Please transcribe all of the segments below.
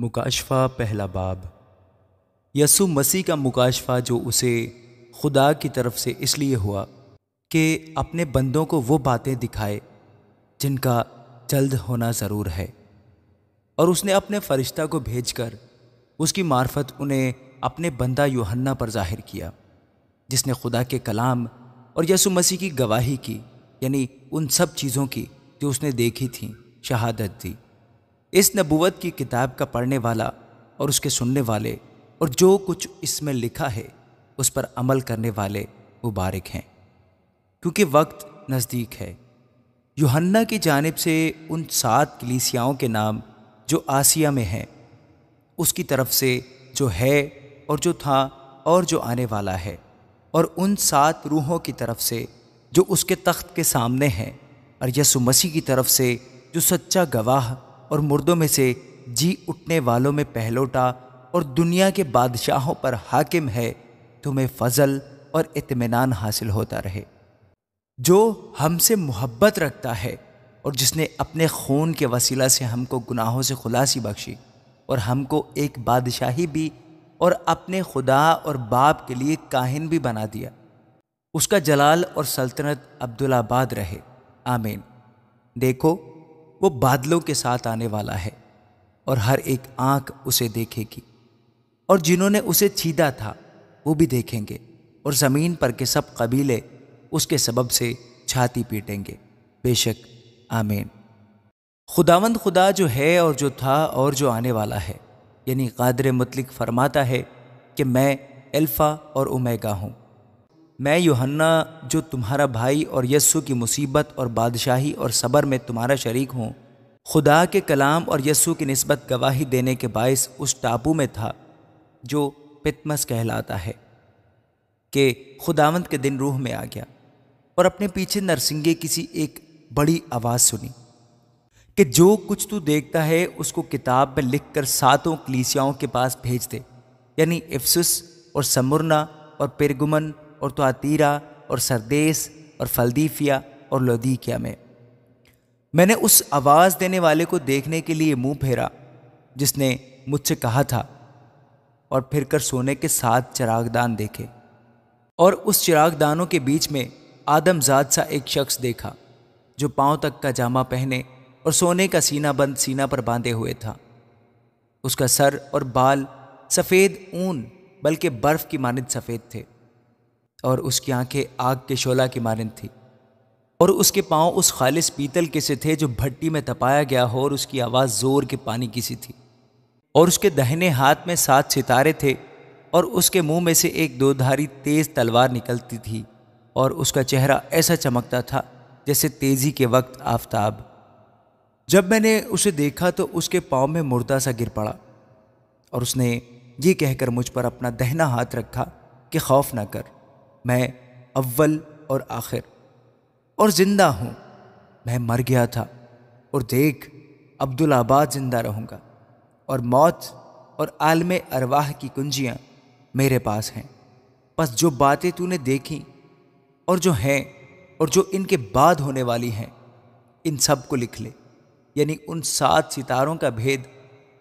मुकाशफा पहला बाब यसु मसीह का मुकाशफा जो उसे खुदा की तरफ से इसलिए हुआ कि अपने बंदों को वो बातें दिखाए जिनका जल्द होना ज़रूर है और उसने अपने फरिश्ता को भेजकर उसकी मार्फत उन्हें अपने बंदा योहन्ना पर जाहिर किया जिसने खुदा के कलाम और यसु मसीह की गवाही की यानी उन सब चीज़ों की जो उसने देखी थी शहादत दी इस नबूवत की किताब का पढ़ने वाला और उसके सुनने वाले और जो कुछ इसमें लिखा है उस पर अमल करने वाले मुबारक हैं क्योंकि वक्त नज़दीक है यूहन्ना की जानब से उन सात कलीसियाओं के नाम जो आसिया में हैं उसकी तरफ से जो है और जो था और जो आने वाला है और उन सात रूहों की तरफ से जो उसके तख्त के सामने हैं और यसु मसीह की तरफ से जो सच्चा गवाह और मुर्दों में से जी उठने वालों में पहलोटा और दुनिया के बादशाहों पर हाकिम है तुम्हें फजल और इतमान हासिल होता रहे जो हमसे मोहब्बत रखता है और जिसने अपने खून के वसीला से हमको गुनाहों से खुलासी बख्शी और हमको एक बादशाही भी और अपने खुदा और बाप के लिए काहिन भी बना दिया उसका जलाल और सल्तनत अब्दुल्लाबाद रहे आमीन देखो वो बादलों के साथ आने वाला है और हर एक आंख उसे देखेगी और जिन्होंने उसे छीदा था वो भी देखेंगे और ज़मीन पर के सब कबीले उसके सबब से छाती पीटेंगे बेशक आमीन खुदावंद खुदा जो है और जो था और जो आने वाला है यानी कादर मतलिक फरमाता है कि मैं अल्फ़ा और उमेगा हूँ मैं योहन्ना जो तुम्हारा भाई और यस्सु की मुसीबत और बादशाही और सबर में तुम्हारा शरीक हूँ खुदा के कलाम और यस्सु की नस्बत गवाही देने के बायस उस टापू में था जो पितमस कहलाता है कि खुदावंत के दिन रूह में आ गया और अपने पीछे नरसिंगे किसी एक बड़ी आवाज़ सुनी कि जो कुछ तू देखता है उसको किताब में लिखकर सातों कलीसियाओं के पास भेज दे यानी इफ्सुस और समरना और पेरगुमन और आतीरा और सरदेस और फलदीफिया और लोदीकिया में मैंने उस आवाज़ देने वाले को देखने के लिए मुंह फेरा जिसने मुझसे कहा था और फिर कर सोने के साथ चिरागदान देखे और उस चिरागदानों के बीच में आदमजाद सा एक शख्स देखा जो पाँव तक का जामा पहने और सोने का सीना बंद सीना पर बांधे हुए था उसका सर और बाल सफ़ेद ऊन बल्कि बर्फ़ की मानद सफ़ेद थे और उसकी आंखें आग के शोला की मारन थी और उसके पांव उस खालिस पीतल के से थे जो भट्टी में तपाया गया हो और उसकी आवाज़ ज़ोर के पानी की सी थी और उसके दहने हाथ में सात सितारे थे और उसके मुंह में से एक दोधारी तेज़ तलवार निकलती थी और उसका चेहरा ऐसा चमकता था जैसे तेज़ी के वक्त आफताब जब मैंने उसे देखा तो उसके पाँव में मुर्दा सा गिर पड़ा और उसने ये कहकर मुझ पर अपना दहना हाथ रखा कि खौफ ना कर मैं अव्वल और आखिर और ज़िंदा हूँ मैं मर गया था और देख अब्दुल आबाद ज़िंदा रहूँगा और मौत और आलम अरवाह की कुंजियाँ मेरे पास हैं बस जो बातें तूने देखी और जो हैं और जो इनके बाद होने वाली हैं इन सब को लिख ले यानी उन सात सितारों का भेद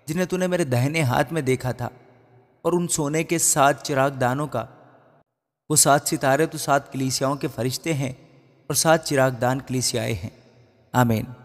जिन्हें तूने मेरे दहने हाथ में देखा था और उन सोने के सात चिराग दानों का वो सात सितारे तो सात कलीसियाओं के फरिश्ते हैं और सात चिरागदान कलिसियाए हैं आमेन